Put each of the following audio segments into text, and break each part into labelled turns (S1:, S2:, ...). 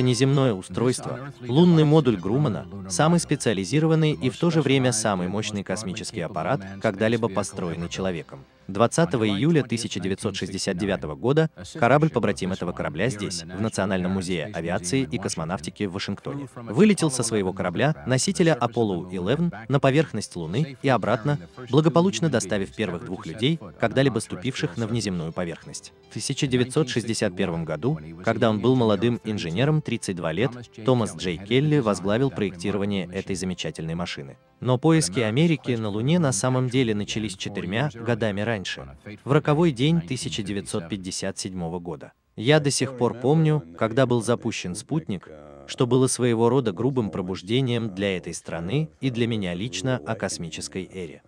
S1: Это неземное устройство, лунный модуль Грумана, самый специализированный и в то же время самый мощный космический аппарат, когда-либо построенный человеком. 20 июля 1969 года корабль побратим этого корабля здесь, в Национальном музее авиации и космонавтики в Вашингтоне, вылетел со своего корабля, носителя Apollo-11, на поверхность Луны и обратно, благополучно доставив первых двух людей, когда-либо ступивших на внеземную поверхность. В 1961 году, когда он был молодым инженером 32 лет, Томас Джей Келли возглавил проектирование этой замечательной машины. Но поиски Америки на Луне на самом деле начались четырьмя годами раньше, в роковой день 1957 года. Я до сих пор помню, когда был запущен спутник, э, что было своего рода грубым пробуждением для этой страны и для меня лично о космической эре.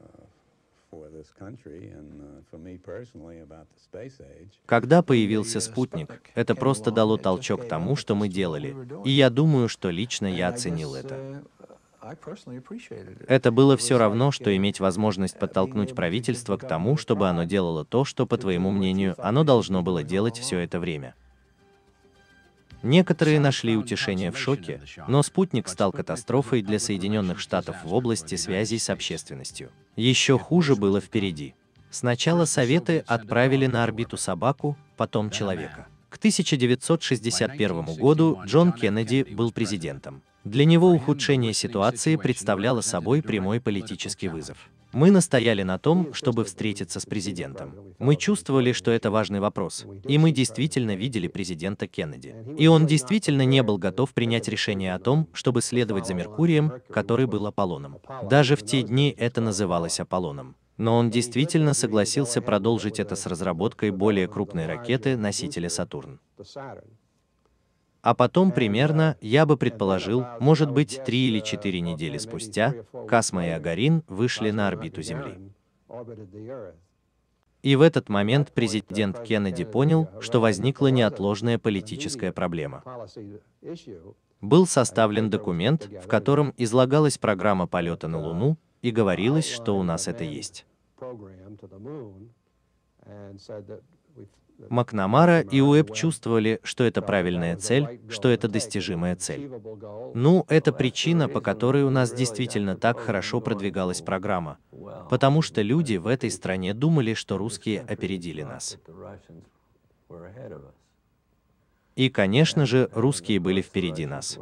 S2: Uh,
S1: Когда появился спутник, это просто дало толчок тому, что мы делали. И я думаю, что лично я оценил это. Это было все равно, что иметь возможность подтолкнуть правительство к тому, чтобы оно делало то, что, по твоему мнению, оно должно было делать все это время. Некоторые нашли утешение в шоке, но спутник стал катастрофой для Соединенных Штатов в области связей с общественностью. Еще хуже было впереди. Сначала Советы отправили на орбиту собаку, потом человека. К 1961 году Джон Кеннеди был президентом. Для него ухудшение ситуации представляло собой прямой политический вызов. Мы настояли на том, чтобы встретиться с президентом. Мы чувствовали, что это важный вопрос, и мы действительно видели президента Кеннеди. И он действительно не был готов принять решение о том, чтобы следовать за Меркурием, который был Аполлоном. Даже в те дни это называлось Аполлоном но он действительно согласился продолжить это с разработкой более крупной ракеты-носителя Сатурн а потом примерно, я бы предположил, может быть, три или четыре недели спустя, Касма и Агарин вышли на орбиту Земли. И в этот момент президент Кеннеди понял, что возникла неотложная политическая проблема. Был составлен документ, в котором излагалась программа полета на Луну, и говорилось, что у нас это есть. Макнамара и Уэб чувствовали, что это правильная цель, что это достижимая цель. Ну, это причина, по которой у нас действительно так хорошо продвигалась программа. Потому что люди в этой стране думали, что русские опередили нас. И, конечно же, русские были впереди нас.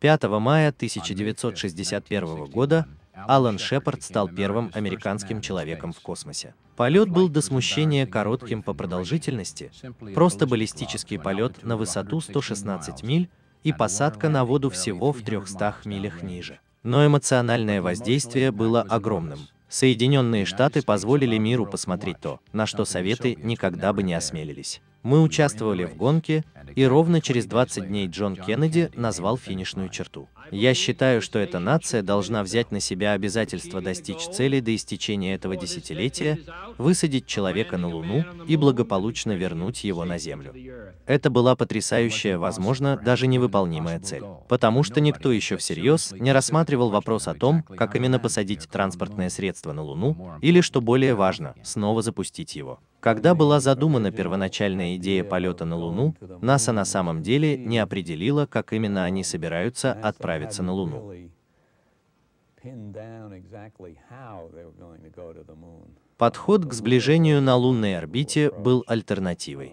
S1: 5 мая 1961 года Алан Шепард стал первым американским человеком в космосе. Полет был до смущения коротким по продолжительности. Просто баллистический полет на высоту 116 миль и посадка на воду всего в 300 милях ниже. Но эмоциональное воздействие было огромным. Соединенные Штаты позволили миру посмотреть то, на что Советы никогда бы не осмелились. Мы участвовали в гонке, и ровно через 20 дней Джон Кеннеди назвал финишную черту. Я считаю, что эта нация должна взять на себя обязательство достичь цели до истечения этого десятилетия, высадить человека на Луну и благополучно вернуть его на Землю. Это была потрясающая, возможно, даже невыполнимая цель, потому что никто еще всерьез не рассматривал вопрос о том, как именно посадить транспортное средство на Луну, или, что более важно, снова запустить его. Когда была задумана первоначальная идея полета на Луну, НАСА на самом деле не определила, как именно они собираются отправить отправиться на Луну. Подход к сближению на лунной орбите был альтернативой.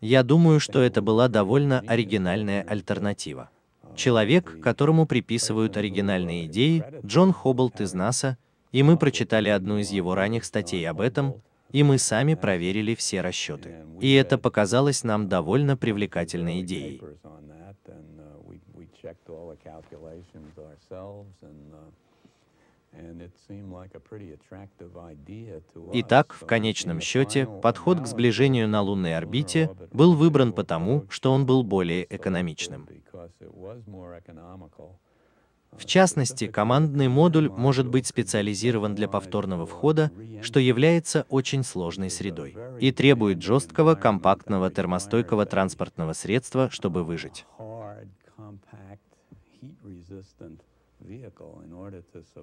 S1: Я думаю, что это была довольно оригинальная альтернатива. Человек, которому приписывают оригинальные идеи, Джон Хобболт из НАСА, и мы прочитали одну из его ранних статей об этом, и мы сами проверили все расчеты. И это показалось нам довольно привлекательной идеей
S2: checked all the calculations ourselves and uh, Итак, в конечном
S1: счете, подход к сближению на лунной орбите был выбран потому, что он был более экономичным. В частности, командный модуль может быть специализирован для повторного входа, что является очень сложной средой и требует жесткого, компактного, термостойкого транспортного средства, чтобы выжить.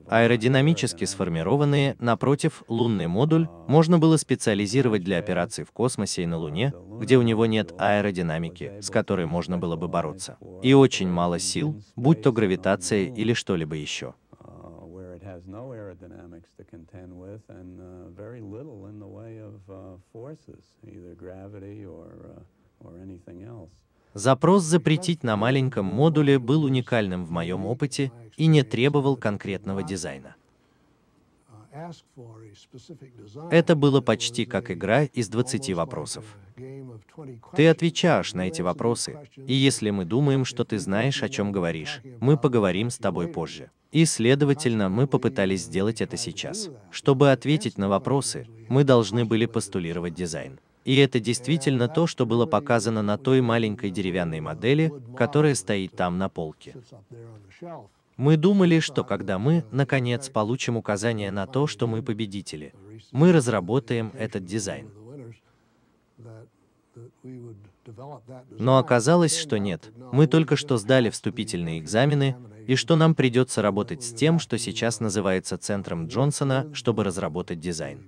S1: Аэродинамически сформированные, напротив, лунный модуль uh, можно было специализировать для операций в космосе и на Луне, uh, где у него нет аэродинамики, с которой можно было бы бороться, и очень мало сил, будь то гравитация или что-либо еще. Uh,
S2: or anything else. Запрос запретить
S1: на маленьком модуле был уникальным в моем опыте и не требовал конкретного дизайна. Это было почти как игра из 20 вопросов. Ты отвечаешь на эти вопросы, и если мы думаем, что ты знаешь, о чем говоришь, мы поговорим с тобой позже. И, следовательно, мы попытались сделать это сейчас. Чтобы ответить на вопросы, мы должны были постулировать дизайн. И это действительно то, что было показано на той маленькой деревянной модели, которая стоит там на полке. Мы думали, что когда мы, наконец, получим указание на то, что мы победители, мы разработаем этот дизайн. Но оказалось, что нет. Мы только что сдали вступительные экзамены, и что нам придется работать с тем, что сейчас называется центром Джонсона, чтобы разработать дизайн.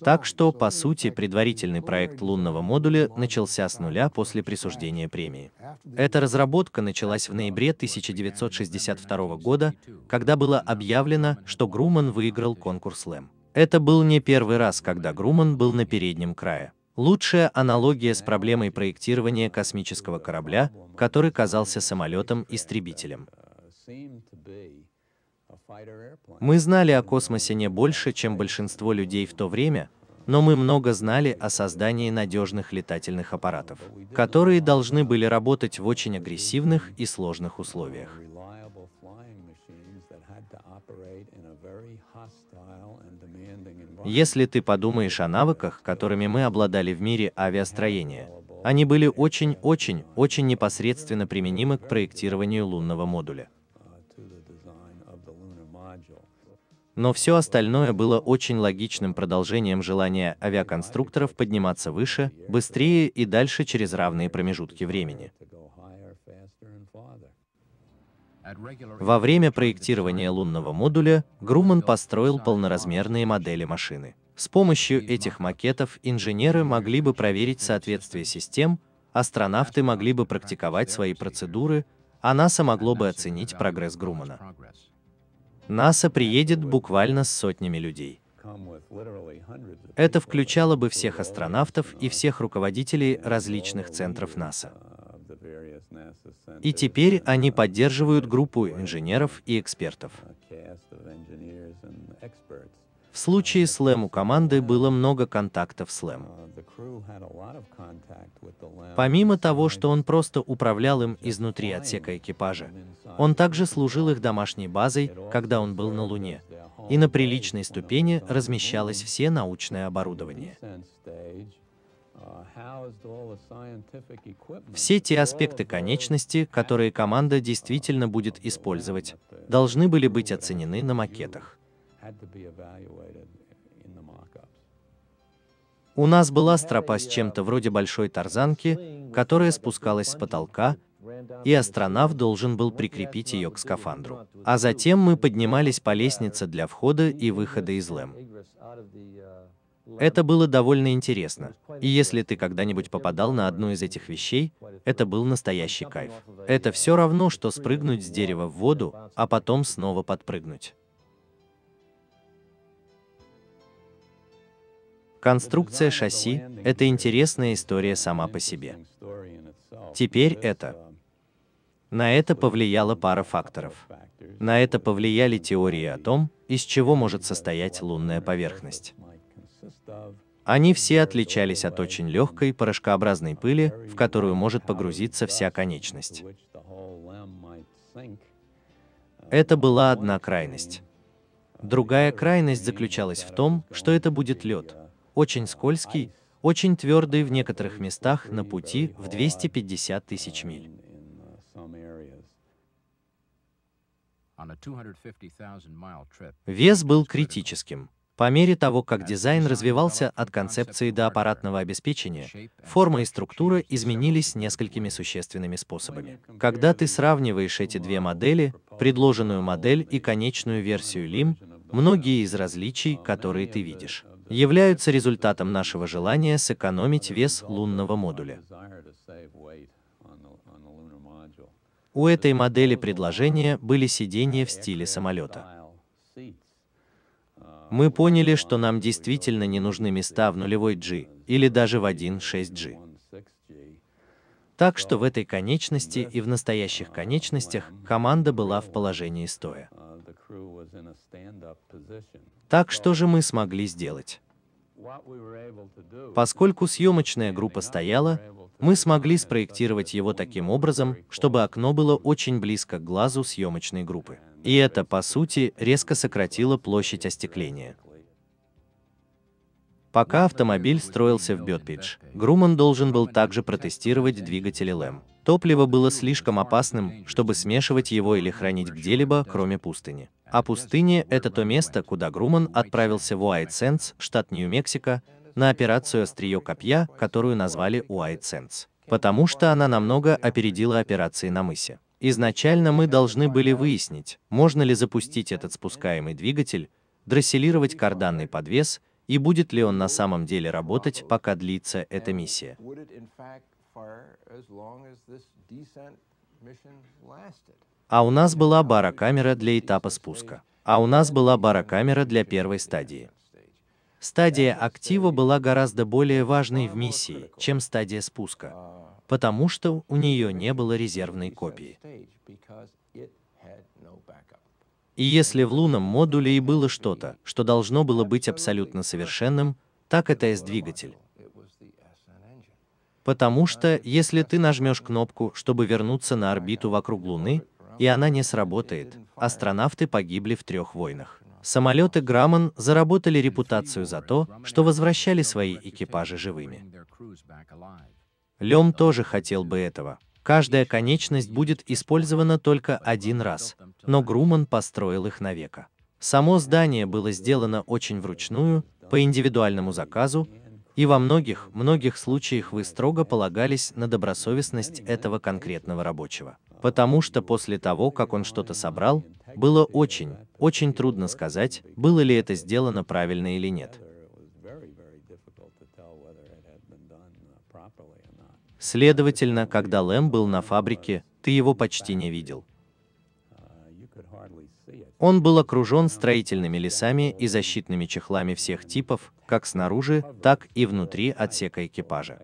S1: Так что, по сути, предварительный проект лунного модуля начался с нуля после присуждения премии. Эта разработка началась в ноябре 1962 года, когда было объявлено, что Груман выиграл конкурс ЛЭМ. Это был не первый раз, когда Груман был на переднем крае. Лучшая аналогия с проблемой проектирования космического корабля, который казался самолетом-истребителем.
S2: Uh,
S1: мы знали о космосе не больше, чем большинство людей в то время, но мы много знали о создании надежных летательных аппаратов, которые должны были работать в очень агрессивных и сложных условиях. Если ты подумаешь о навыках, которыми мы обладали в мире авиастроения, они были очень-очень-очень непосредственно применимы к проектированию лунного модуля. но все остальное было очень логичным продолжением желания авиаконструкторов подниматься выше, быстрее и дальше через равные промежутки времени. Во время проектирования лунного модуля Груман построил полноразмерные модели машины. С помощью этих макетов инженеры могли бы проверить соответствие систем, астронавты могли бы практиковать свои процедуры, а НАСА могло бы оценить прогресс Грумана. НАСА приедет буквально с сотнями людей. Это включало бы всех астронавтов и всех руководителей различных центров НАСА. И теперь они поддерживают группу инженеров и экспертов. В случае с Лэм у команды было много контактов с Лэм.
S2: Uh, Помимо
S1: того, что он просто управлял им изнутри отсека экипажа, он также служил их домашней базой, когда он был на Луне, и на приличной ступени размещалось все научное оборудование. Uh, все те аспекты конечности, которые команда uh, действительно будет использовать, должны были быть оценены на макетах. У нас была стропа с чем-то вроде большой тарзанки, которая спускалась с потолка, и астронавт должен был прикрепить ее к скафандру. А затем мы поднимались по лестнице для входа и выхода из ЛЭМ. Это было довольно интересно. И если ты когда-нибудь попадал на одну из этих вещей, это был настоящий кайф. Это все равно, что спрыгнуть с дерева в воду, а потом снова подпрыгнуть. Конструкция шасси – это интересная история сама по себе. Теперь это. На это повлияла пара факторов. На это повлияли теории о том, из чего может состоять лунная поверхность. Они все отличались от очень легкой порошкообразной пыли, в которую может погрузиться вся конечность. Это была одна крайность. Другая крайность заключалась в том, что это будет лед, очень скользкий, очень твердый в некоторых местах на пути в 250 тысяч миль. Вес был критическим. По мере того, как дизайн развивался от концепции до аппаратного обеспечения, форма и структура изменились несколькими существенными способами. Когда ты сравниваешь эти две модели, предложенную модель и конечную версию LIM, многие из различий, которые ты видишь являются результатом нашего желания сэкономить вес лунного модуля. У этой модели предложения были сидения в стиле самолета. Мы поняли, что нам действительно не нужны места в нулевой G или даже в 1.6G. Так что в этой конечности и в настоящих конечностях команда была в положении стоя.
S2: Так что же мы
S1: смогли сделать? Поскольку съемочная группа стояла, мы смогли спроектировать его таким образом, чтобы окно было очень близко к глазу съемочной группы. И это, по сути, резко сократило площадь остекления. Пока автомобиль строился в Бетпидж, Груман должен был также протестировать двигатели ЛЭМ. Топливо было слишком опасным, чтобы смешивать его или хранить где-либо, кроме пустыни. А пустыня – это то место, куда Груман отправился в Уайтсенс, штат Нью-Мексико, на операцию «Острие копья», которую назвали Уайтсенс. Потому что она намного опередила операции на мысе. Изначально мы должны были выяснить, можно ли запустить этот спускаемый двигатель, дросселировать карданный подвес и будет ли он на самом деле работать, пока длится эта миссия
S2: backfire as long as this descent mission
S1: lasted. А у нас была барокамера для этапа спуска. А у нас была барокамера для первой стадии. Стадия актива была гораздо более важной в миссии, чем стадия спуска, потому что у нее не было резервной копии. И если в лунном модуле и было что-то, что должно было быть абсолютно совершенным, так это S-двигатель. Потому что, если ты нажмешь кнопку, чтобы вернуться на орбиту вокруг Луны, и она не сработает, астронавты погибли в трех войнах. Самолеты Граман заработали репутацию за то, что возвращали свои экипажи живыми. Лем тоже хотел бы этого. Каждая конечность будет использована только один раз, но Груман построил их навека. Само здание было сделано очень вручную, по индивидуальному заказу, и во многих, многих случаях вы строго полагались на добросовестность этого конкретного рабочего. Потому что после того, как он что-то собрал, было очень, очень трудно сказать, было ли это сделано правильно или нет. Следовательно, когда Лэм был на фабрике, ты его почти не видел. Он был окружен строительными лесами и защитными чехлами всех типов, как снаружи, так и внутри отсека экипажа.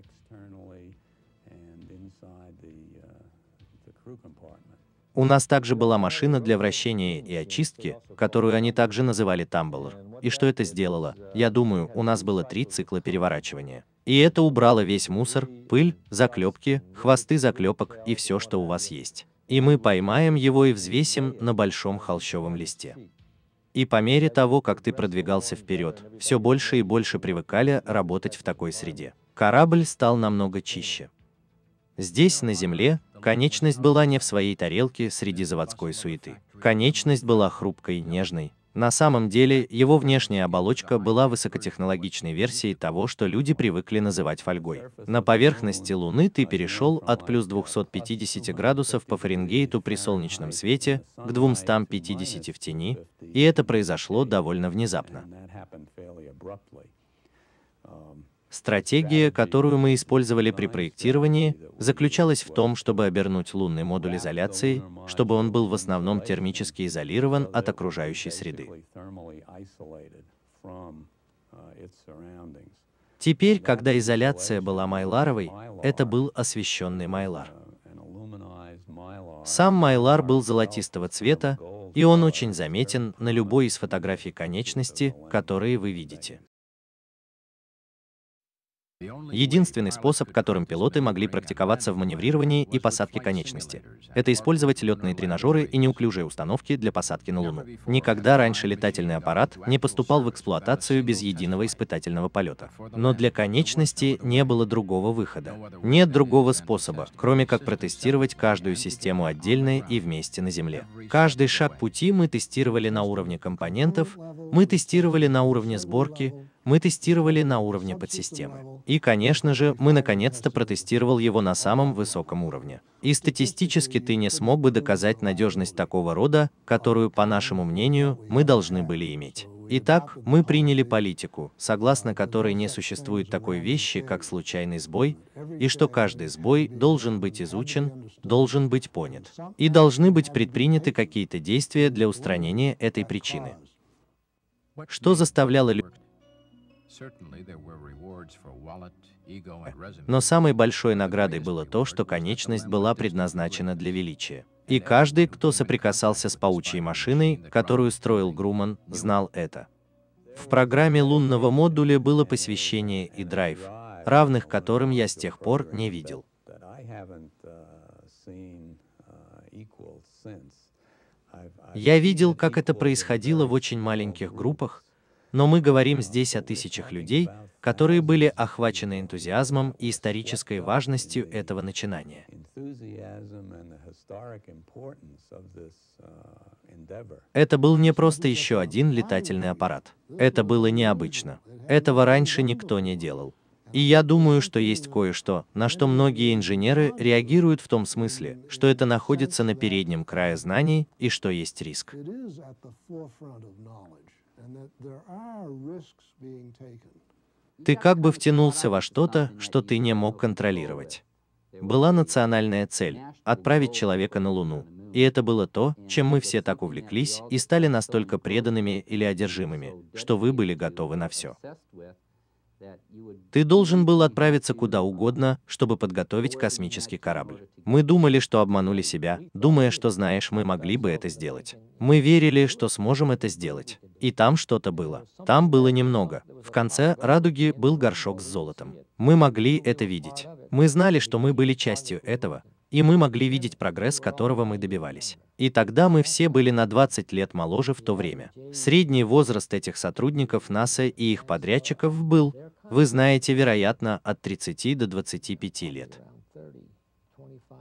S1: У нас также была машина для вращения и очистки, которую они также называли тамблер. И что это сделало? Я думаю, у нас было три цикла переворачивания. И это убрало весь мусор, пыль, заклепки, хвосты заклепок и все, что у вас есть и мы поймаем его и взвесим на большом холщовом листе. И по мере того, как ты продвигался вперед, все больше и больше привыкали работать в такой среде. Корабль стал намного чище. Здесь, на Земле, конечность была не в своей тарелке среди заводской суеты. Конечность была хрупкой, нежной, на самом деле, его внешняя оболочка была высокотехнологичной версией того, что люди привыкли называть фольгой. На поверхности Луны ты перешел от плюс 250 градусов по Фаренгейту при солнечном свете к 250 в тени, и это произошло довольно внезапно. Стратегия, которую мы использовали при проектировании, заключалась в том, чтобы обернуть лунный модуль изоляции, чтобы он был в основном термически изолирован от окружающей среды. Uh, Теперь, когда изоляция была майларовой, это был освещенный uh, майлар. Сам майлар был золотистого цвета, и он очень заметен на любой из фотографий конечности, которые вы видите. Единственный способ, которым пилоты могли практиковаться в маневрировании и посадке конечности, это использовать летные тренажеры и неуклюжие установки для посадки на Луну. Никогда раньше летательный аппарат не поступал в эксплуатацию без единого испытательного полета. Но для конечности не было другого выхода. Нет другого способа, кроме как протестировать каждую систему отдельно и вместе на Земле. Каждый шаг пути мы тестировали на уровне компонентов, мы тестировали на уровне сборки, мы тестировали на уровне подсистемы. И, конечно же, мы наконец-то протестировал его на самом высоком уровне. И статистически ты не смог бы доказать надежность такого рода, которую, по нашему мнению, мы должны были иметь. Итак, мы приняли политику, согласно которой не существует такой вещи, как случайный сбой, и что каждый сбой должен быть изучен, должен быть понят, и должны быть предприняты какие-то действия для устранения этой причины. Что заставляло людей но самой большой наградой было то, что конечность была предназначена для величия. И каждый, кто соприкасался с паучьей машиной, которую строил Груман, знал это. В программе лунного модуля было посвящение и драйв, равных которым я с тех пор не видел.
S2: Uh, uh, я видел,
S1: как это происходило в очень маленьких группах, но мы говорим здесь о тысячах людей, которые были охвачены энтузиазмом и исторической важностью этого начинания. Это был не просто еще один летательный аппарат. Это было необычно. Этого раньше никто не делал. И я думаю, что есть кое-что, на что многие инженеры реагируют в том смысле, что это находится на переднем крае знаний и что есть риск. Ты как бы втянулся во что-то, что ты не мог контролировать. Была национальная цель – отправить человека на Луну. И это было то, чем мы все так увлеклись и стали настолько преданными или одержимыми, что вы были готовы на все. Ты должен был отправиться куда угодно, чтобы подготовить космический корабль. Мы думали, что обманули себя, думая, что знаешь, мы могли бы это сделать. Мы верили, что сможем это сделать. И там что-то было. Там было немного. В конце радуги был горшок с золотом. Мы могли это видеть. Мы знали, что мы были частью этого, и мы могли видеть прогресс, которого мы добивались. И тогда мы все были на 20 лет моложе в то время. Средний возраст этих сотрудников НАСА и их подрядчиков был вы знаете, вероятно, от 30 до 25 лет.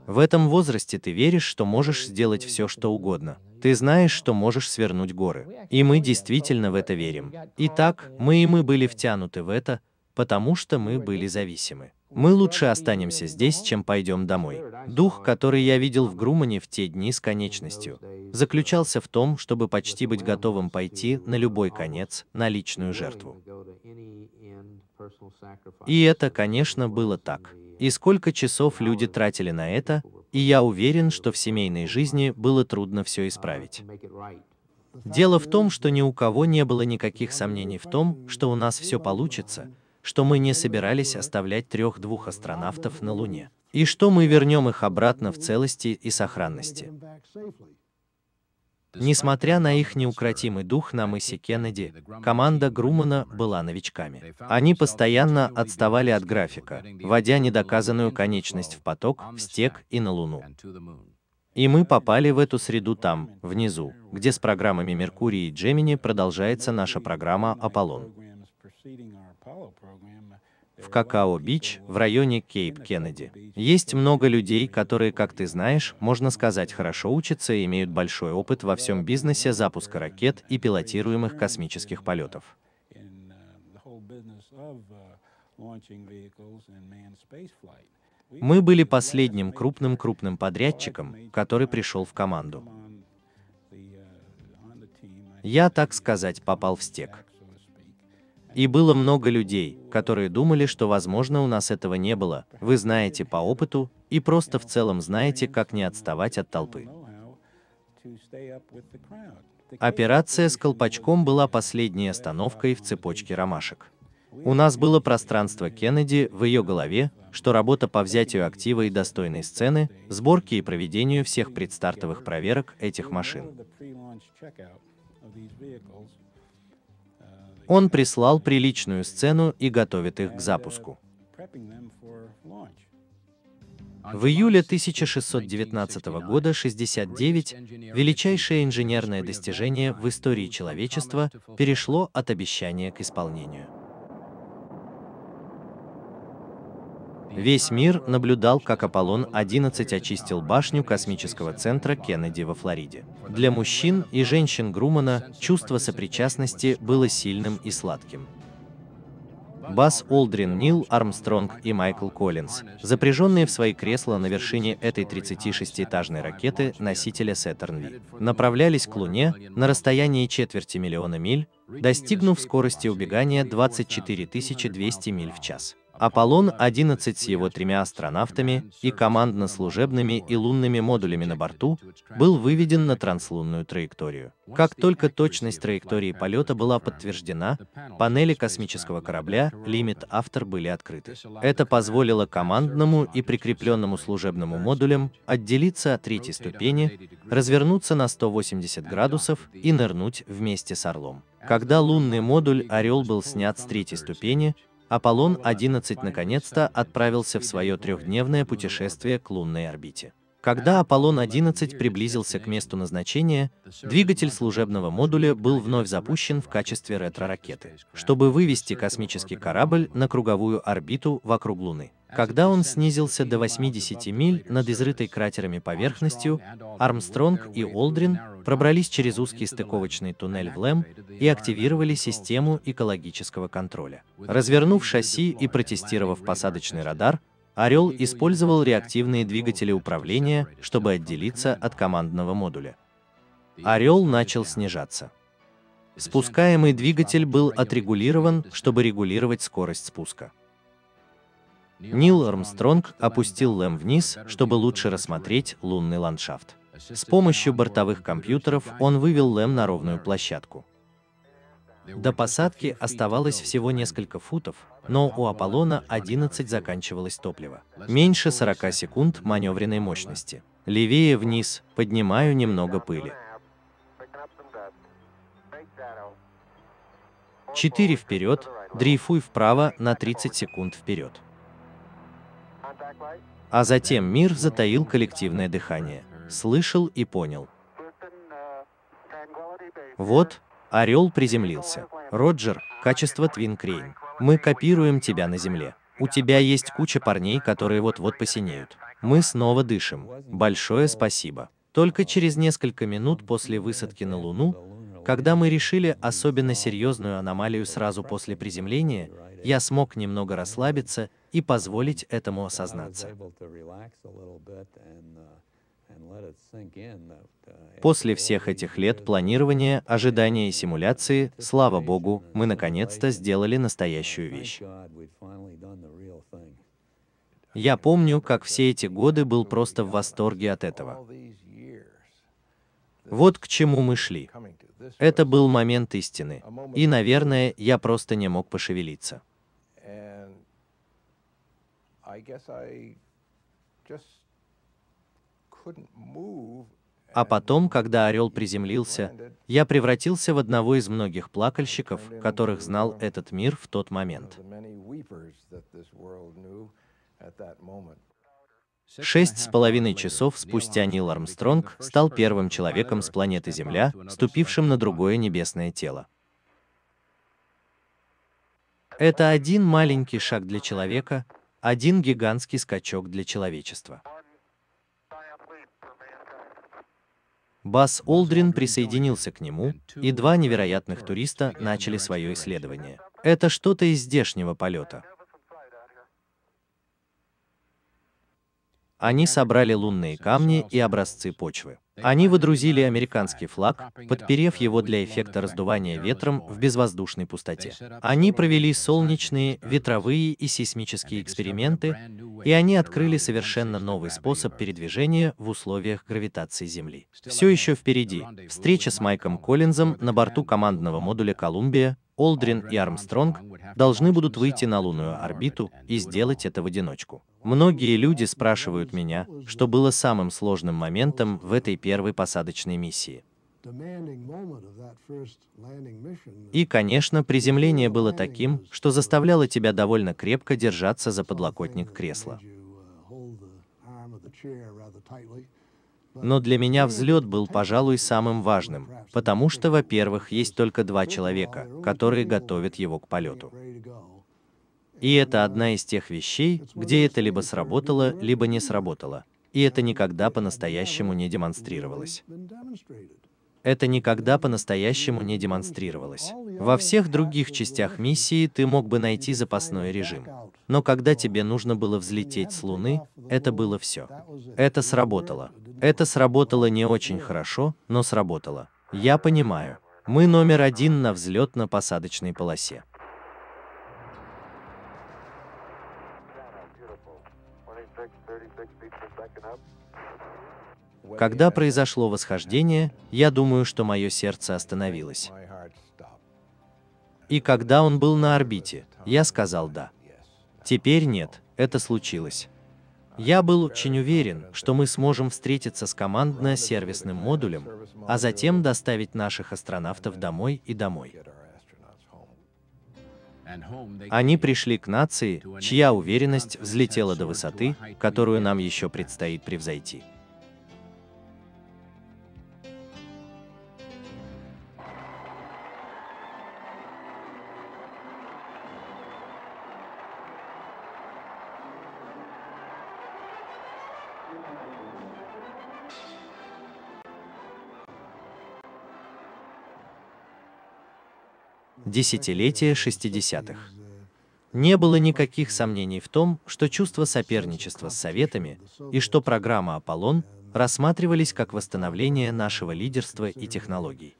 S1: В этом возрасте ты веришь, что можешь сделать все, что угодно. Ты знаешь, что можешь свернуть горы. И мы действительно в это верим. Итак, мы и мы были втянуты в это, потому что мы были зависимы. Мы лучше останемся здесь, чем пойдем домой. Дух, который я видел в Грумане в те дни с конечностью, заключался в том, чтобы почти быть готовым пойти на любой конец, на личную жертву. И это, конечно, было так. И сколько часов люди тратили на это, и я уверен, что в семейной жизни было трудно все исправить. Дело в том, что ни у кого не было никаких сомнений в том, что у нас все получится, что мы не собирались оставлять трех-двух астронавтов на Луне, и что мы вернем их обратно в целости и сохранности. Несмотря на их неукротимый дух на мысе Кеннеди, команда Грумана была новичками. Они постоянно отставали от графика, вводя недоказанную конечность в поток, в стек и на Луну. И мы попали в эту среду там, внизу, где с программами Меркурий и Джемини продолжается наша программа «Аполлон» в Какао-Бич в районе Кейп Кеннеди. Есть много людей, которые, как ты знаешь, можно сказать, хорошо учатся и имеют большой опыт во всем бизнесе запуска ракет и пилотируемых космических полетов. Мы были последним крупным-крупным подрядчиком, который пришел в команду. Я, так сказать, попал в стек. И было много людей, которые думали, что возможно у нас этого не было, вы знаете по опыту, и просто в целом знаете, как не отставать от толпы. Операция с колпачком была последней остановкой в цепочке ромашек. У нас было пространство Кеннеди в ее голове, что работа по взятию актива и достойной сцены, сборке и проведению всех предстартовых проверок этих машин. Он прислал приличную сцену и готовит их к запуску. В июле 1619 года 69 величайшее инженерное достижение в истории человечества перешло от обещания к исполнению. Весь мир наблюдал, как Аполлон-11 очистил башню космического центра Кеннеди во Флориде. Для мужчин и женщин Грумана чувство сопричастности было сильным и сладким. Бас Олдрин, Нил Армстронг и Майкл Коллинз, запряженные в свои кресла на вершине этой 36-этажной ракеты носителя Saturn V, направлялись к Луне на расстоянии четверти миллиона миль, достигнув скорости убегания 24 200 миль в час. Аполлон-11 с его тремя астронавтами и командно-служебными и лунными модулями на борту был выведен на транслунную траекторию. Как только точность траектории полета была подтверждена, панели космического корабля Limit After были открыты. Это позволило командному и прикрепленному служебному модулям отделиться от третьей ступени, развернуться на 180 градусов и нырнуть вместе с Орлом. Когда лунный модуль «Орел» был снят с третьей ступени, Аполлон-11 наконец-то отправился в свое трехдневное путешествие к лунной орбите. Когда Аполлон-11 приблизился к месту назначения, двигатель служебного модуля был вновь запущен в качестве ретро-ракеты, чтобы вывести космический корабль на круговую орбиту вокруг Луны. Когда он снизился до 80 миль над изрытой кратерами поверхностью, Армстронг и Олдрин пробрались через узкий стыковочный туннель в Лэм и активировали систему экологического контроля. Развернув шасси и протестировав посадочный радар, Орел использовал реактивные двигатели управления, чтобы отделиться от командного модуля. Орел начал снижаться. Спускаемый двигатель был отрегулирован, чтобы регулировать скорость спуска. Нил Армстронг опустил Лэм вниз, чтобы лучше рассмотреть лунный ландшафт. С помощью бортовых компьютеров он вывел Лэм на ровную площадку. До посадки оставалось всего несколько футов, но у Аполлона-11 заканчивалось топливо. Меньше 40 секунд маневренной мощности. Левее вниз, поднимаю немного пыли. 4 вперед, дрейфуй вправо на 30 секунд вперед. А затем мир затаил коллективное дыхание, слышал и понял. Вот, орел приземлился. Роджер, качество Твин Крейн. Мы копируем тебя на земле. У тебя есть куча парней, которые вот-вот посинеют. Мы снова дышим. Большое спасибо. Только через несколько минут после высадки на Луну, когда мы решили особенно серьезную аномалию сразу после приземления, я смог немного расслабиться и позволить этому осознаться.
S2: Uh, uh,
S1: После всех этих лет планирования, ожидания и симуляции, слава Богу, мы наконец-то сделали uh, настоящую вещь. Я помню, как все эти годы был просто в восторге от этого. Вот к чему мы шли. Это был момент истины. И, наверное, я просто не мог пошевелиться. А потом, когда орел приземлился, я превратился в одного из многих плакальщиков, которых знал этот мир в тот момент. Шесть с половиной часов спустя Нил Армстронг стал первым человеком с планеты Земля, ступившим на другое небесное тело. Это один маленький шаг для человека, один гигантский скачок для человечества. Бас Олдрин присоединился к нему, и два невероятных туриста начали свое исследование. Это что-то из здешнего полета. Они собрали лунные камни и образцы почвы. Они водрузили американский флаг, подперев его для эффекта раздувания ветром в безвоздушной пустоте. Они провели солнечные, ветровые и сейсмические эксперименты, и они открыли совершенно новый способ передвижения в условиях гравитации Земли. Все еще впереди. Встреча с Майком Коллинзом на борту командного модуля «Колумбия» Олдрин и Армстронг должны будут выйти на лунную орбиту и сделать это в одиночку. Многие люди спрашивают меня, что было самым сложным моментом в этой первой посадочной миссии. И, конечно, приземление было таким, что заставляло тебя довольно крепко держаться за подлокотник кресла.
S2: Но для меня взлет
S1: был, пожалуй, самым важным, потому что, во-первых, есть только два человека, которые готовят его к полету. И это одна из тех вещей, где это либо сработало, либо не сработало. И это никогда по-настоящему не демонстрировалось это никогда по-настоящему не демонстрировалось. Во всех других частях миссии ты мог бы найти запасной режим. Но когда тебе нужно было взлететь с Луны, это было все. Это сработало. Это сработало не очень хорошо, но сработало. Я понимаю. Мы номер один на взлетно-посадочной полосе. Когда произошло восхождение, я думаю, что мое сердце остановилось. И когда он был на орбите, я сказал «да». Теперь нет, это случилось. Я был очень уверен, что мы сможем встретиться с командно-сервисным модулем, а затем доставить наших астронавтов домой и домой. Они пришли к нации, чья уверенность взлетела до высоты, которую нам еще предстоит превзойти. Десятилетие 60-х. Не было никаких сомнений в том, что чувство соперничества с Советами и что программа «Аполлон» рассматривались как восстановление нашего лидерства и технологий.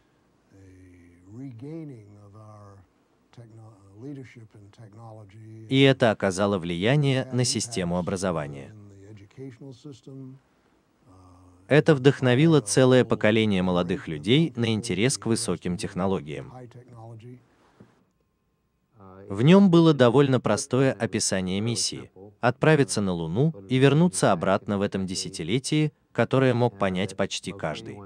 S1: И это оказало влияние на систему образования. Это вдохновило целое поколение молодых людей на интерес к высоким технологиям. В нем было довольно простое описание миссии – отправиться на Луну и вернуться обратно в этом десятилетии, которое мог понять почти каждый.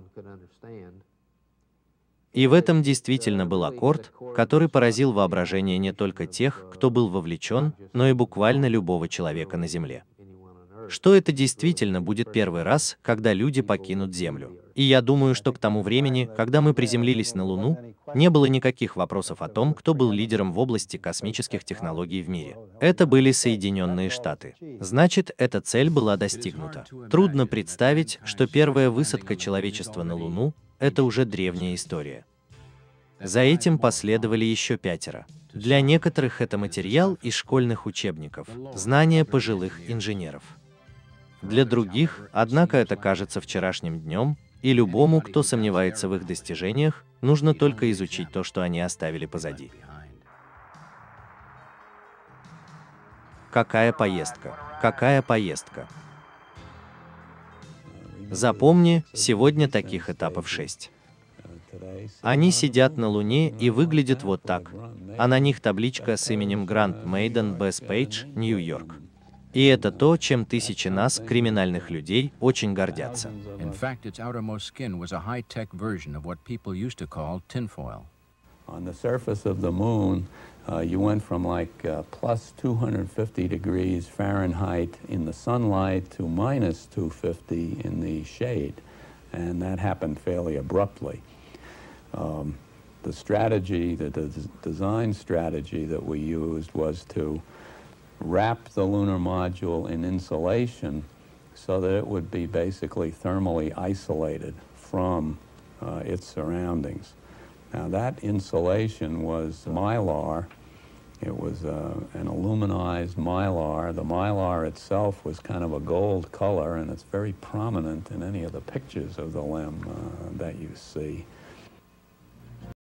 S1: И в этом действительно был аккорд, который поразил воображение не только тех, кто был вовлечен, но и буквально любого человека на Земле что это действительно будет первый раз, когда люди покинут Землю. И я думаю, что к тому времени, когда мы приземлились на Луну, не было никаких вопросов о том, кто был лидером в области космических технологий в мире. Это были Соединенные Штаты. Значит, эта цель была достигнута. Трудно представить, что первая высадка человечества на Луну – это уже древняя история. За этим последовали еще пятеро. Для некоторых это материал из школьных учебников, знания пожилых инженеров для других, однако это кажется вчерашним днем, и любому, кто сомневается в их достижениях, нужно только изучить то, что они оставили позади. Какая поездка? Какая поездка? Запомни, сегодня таких этапов шесть. Они сидят на Луне и выглядят вот так, а на них табличка с именем Грант Мейден Бэс Пейдж, Нью-Йорк. И это то, чем тысячи нас, криминальных людей,
S2: очень гордятся. On the surface of the moon, uh, you went from like uh, plus 250 degrees Fahrenheit in the sunlight to minus 250 in the shade. And that happened fairly abruptly. Um, the strategy, the design strategy that we used was to wrap the lunar module in insulation so that it would be basically thermally isolated from uh, its surroundings. Now that insulation was mylar. It was uh, an aluminized mylar. The mylar itself was kind of a gold color, and it's very prominent in any of the pictures of the limb uh, that you see.